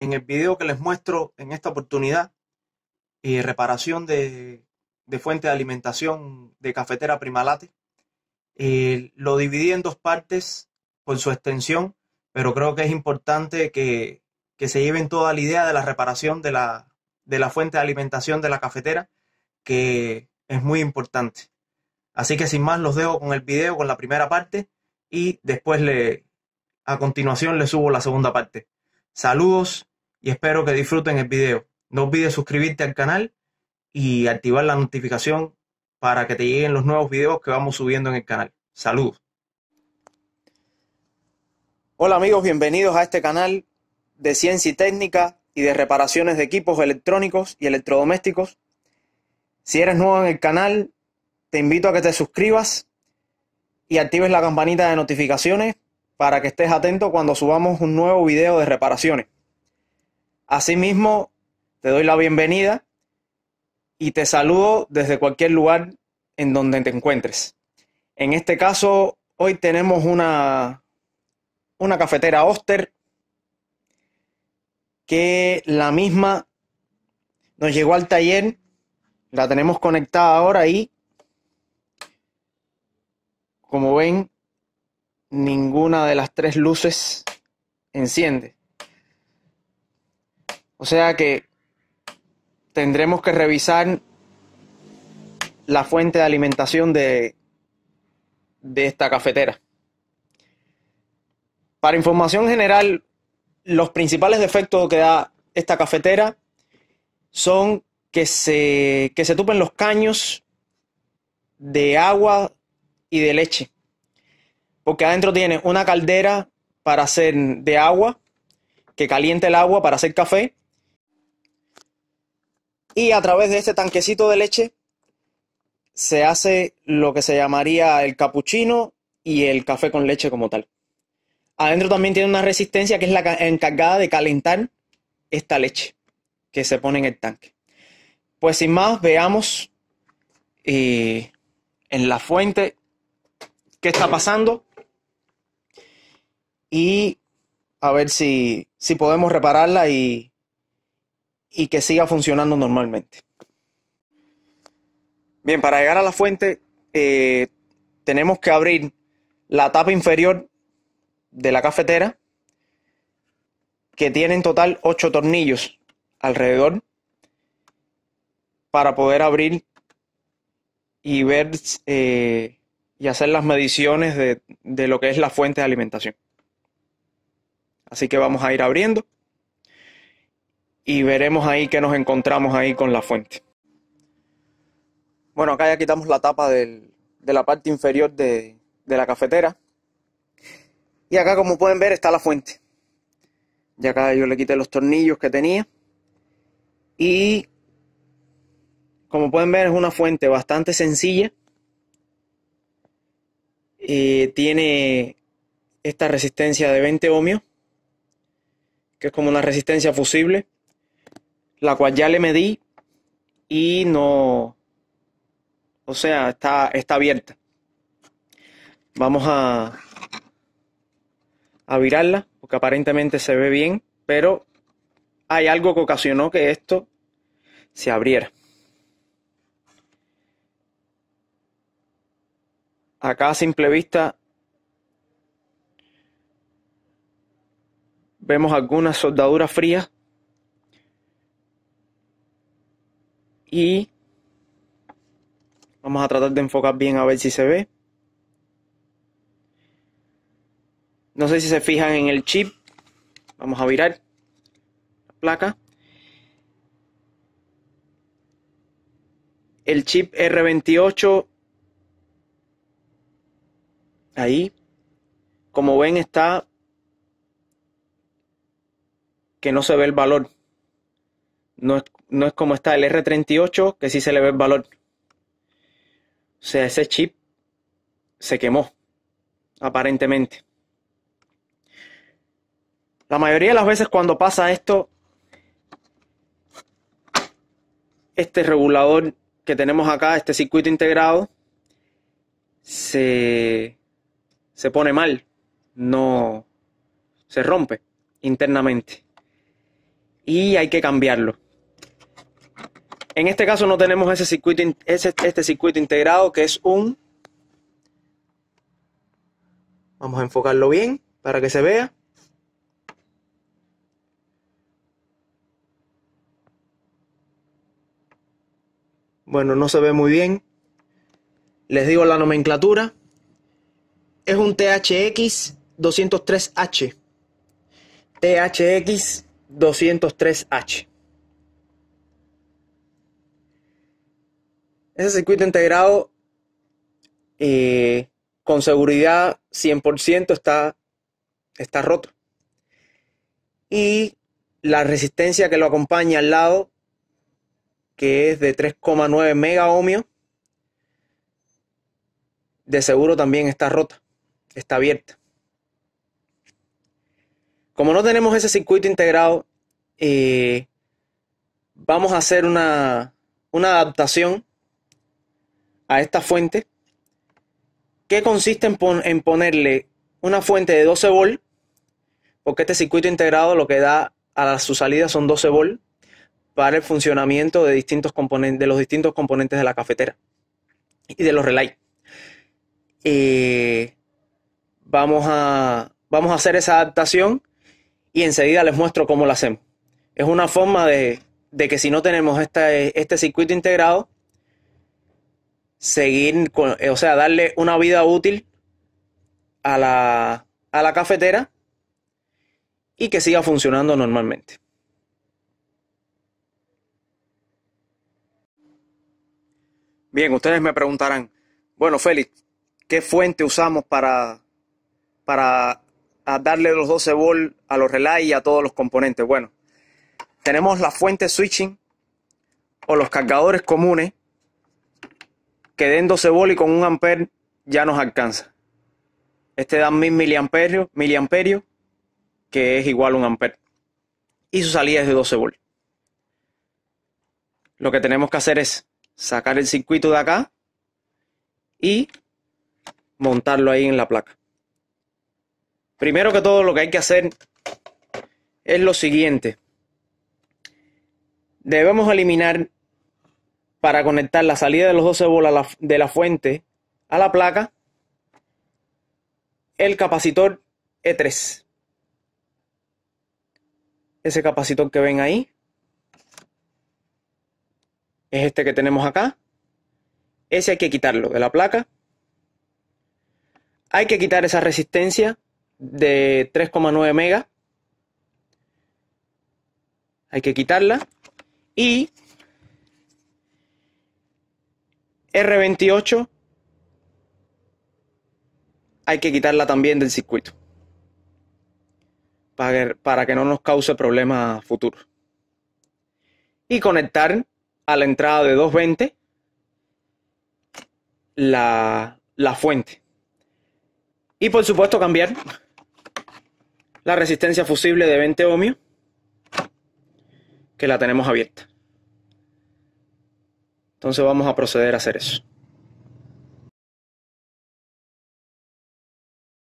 En el video que les muestro en esta oportunidad, eh, reparación de, fuente de alimentación de cafetera primalate, eh, lo dividí en dos partes por su extensión, pero creo que es importante que, se lleven toda la idea de la reparación de la, fuente de alimentación de la cafetera, que es muy importante. Así que sin más los dejo con el video, con la primera parte, y después le, a continuación le subo la segunda parte. Saludos y espero que disfruten el video. No olvides suscribirte al canal y activar la notificación para que te lleguen los nuevos videos que vamos subiendo en el canal. Saludos. Hola amigos, bienvenidos a este canal de ciencia y técnica y de reparaciones de equipos electrónicos y electrodomésticos. Si eres nuevo en el canal, te invito a que te suscribas y actives la campanita de notificaciones para que estés atento cuando subamos un nuevo video de reparaciones. Asimismo, te doy la bienvenida y te saludo desde cualquier lugar en donde te encuentres. En este caso, hoy tenemos una, una cafetera Oster que la misma nos llegó al taller, la tenemos conectada ahora y como ven, ninguna de las tres luces enciende. O sea que tendremos que revisar la fuente de alimentación de, de esta cafetera. Para información general, los principales defectos que da esta cafetera son que se, que se tupen los caños de agua y de leche porque adentro tiene una caldera para hacer de agua, que caliente el agua para hacer café. Y a través de este tanquecito de leche se hace lo que se llamaría el capuchino y el café con leche como tal. Adentro también tiene una resistencia que es la encargada de calentar esta leche que se pone en el tanque. Pues sin más, veamos eh, en la fuente qué está pasando y a ver si, podemos repararla y, que siga funcionando normalmente. Bien, para llegar a la fuente eh, tenemos que abrir la tapa inferior de la cafetera que tiene en total 8 tornillos alrededor para poder abrir y ver eh, y hacer las mediciones de, de lo que es la fuente de alimentación. Así que vamos a ir abriendo y veremos ahí que nos encontramos ahí con la fuente. Bueno, acá ya quitamos la tapa de la parte inferior de, la cafetera. Y acá, como pueden ver, está la fuente. Y acá yo le quité los tornillos que tenía. Y como pueden ver, es una fuente bastante sencilla. Eh, tiene esta resistencia de 20 ohmios que es como una resistencia fusible, la cual ya le medí y no, o sea, está, está abierta. Vamos a, a virarla, porque aparentemente se ve bien, pero hay algo que ocasionó que esto se abriera. Acá a simple vista vemos algunas soldaduras frías y vamos a tratar de enfocar bien a ver si se ve. No sé si se fijan en el chip. Vamos a virar la placa. El chip R28. Ahí. Como ven está que no se ve el valor. No es, como está el R38, que sí se le ve el valor. O sea, ese chip se quemó, aparentemente. La mayoría de las veces cuando pasa esto, este regulador que tenemos acá, este circuito integrado, se, se pone mal, no se rompe internamente y hay que cambiarlo. En este caso no tenemos ese circuito, este circuito integrado que es un... Vamos a enfocarlo bien para que se vea. Bueno, no se ve muy bien. Les digo la nomenclatura. Es un THX 203H. THX 203H. Ese circuito integrado eh, con seguridad 100% está, está roto. Y la resistencia que lo acompaña al lado, que es de 3,9 mega ohmios, de seguro también está rota, está abierta. Como no tenemos ese circuito integrado, eh, vamos a hacer una, adaptación a esta fuente que consiste en, ponerle una fuente de 12 volt, porque este circuito integrado lo que da a su salida son 12 volt para el funcionamiento de, distintos de los distintos componentes de la cafetera y de los relays. Eh, vamos, a, vamos a hacer esa adaptación y enseguida les muestro cómo lo hacemos. Es una forma de, que si no tenemos este, circuito integrado, seguir, eh, o sea, darle una vida útil a la, a la cafetera y que siga funcionando normalmente. Bien, ustedes me preguntarán, bueno, Félix, ¿qué fuente usamos para, para a darle los 12 volt a los relays y a todos los componentes. Bueno, tenemos la fuente switching o los cargadores comunes que den 12 volt y con un amper ya nos alcanza. Este da 1000 miliamperios, miliamperios, que es igual a un amper. Y su salida es de 12 volt. Lo que tenemos que hacer es sacar el circuito de acá y montarlo ahí en la placa. Primero que todo lo que hay que hacer es lo siguiente. Debemos eliminar para conectar la salida de los 12 bolas de la fuente a la placa el capacitor E3. Ese capacitor que ven ahí es este que tenemos acá. Ese hay que quitarlo de la placa. Hay que quitar esa resistencia de 3,9 mega Hay que quitarla. Y R28 hay que quitarla también del circuito. Para que, no nos cause problemas futuros. Y conectar a la entrada de 220 la fuente. Y por supuesto cambiar la resistencia fusible de 20 ohmios que la tenemos abierta. Entonces vamos a proceder a hacer eso.